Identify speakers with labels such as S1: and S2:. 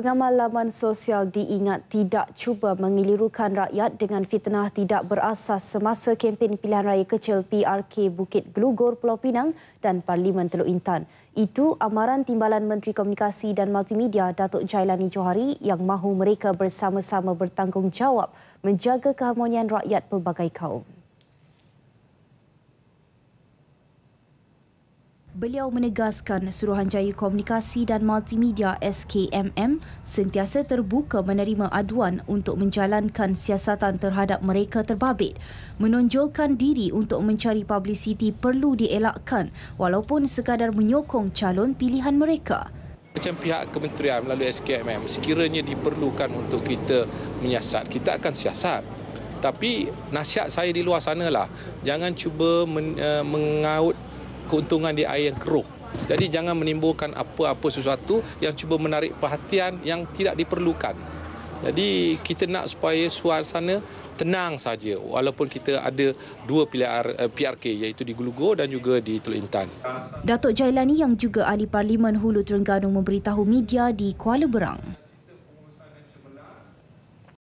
S1: pengamal laman sosial diingat tidak cuba mengelirukan rakyat dengan fitnah tidak berasas semasa kempen pilihan raya kecil PRK Bukit Glugor Pulau Pinang dan Parlimen Teluk Intan. Itu amaran timbalan Menteri Komunikasi dan Multimedia Datuk Jailani Johari yang mahu mereka bersama-sama bertanggungjawab menjaga keharmonian rakyat pelbagai kaum. Beliau menegaskan Suruhanjaya Komunikasi dan Multimedia SKMM sentiasa terbuka menerima aduan untuk menjalankan siasatan terhadap mereka terbabit. Menonjolkan diri untuk mencari publisiti perlu dielakkan walaupun sekadar menyokong calon pilihan mereka.
S2: Macam pihak kementerian melalui SKMM, sekiranya diperlukan untuk kita menyiasat, kita akan siasat. Tapi nasihat saya di luar sanalah, jangan cuba men, eh, mengaut keuntungan di air keruh. Jadi jangan menimbulkan apa-apa sesuatu yang cuba menarik perhatian yang tidak diperlukan. Jadi kita nak supaya suasana tenang saja walaupun kita ada dua pilihan eh, PRK iaitu di Gulugo dan juga di Teluk Intan.
S1: Datuk Jailani yang juga ahli Parlimen Hulu Terengganu memberitahu media di Kuala Berang.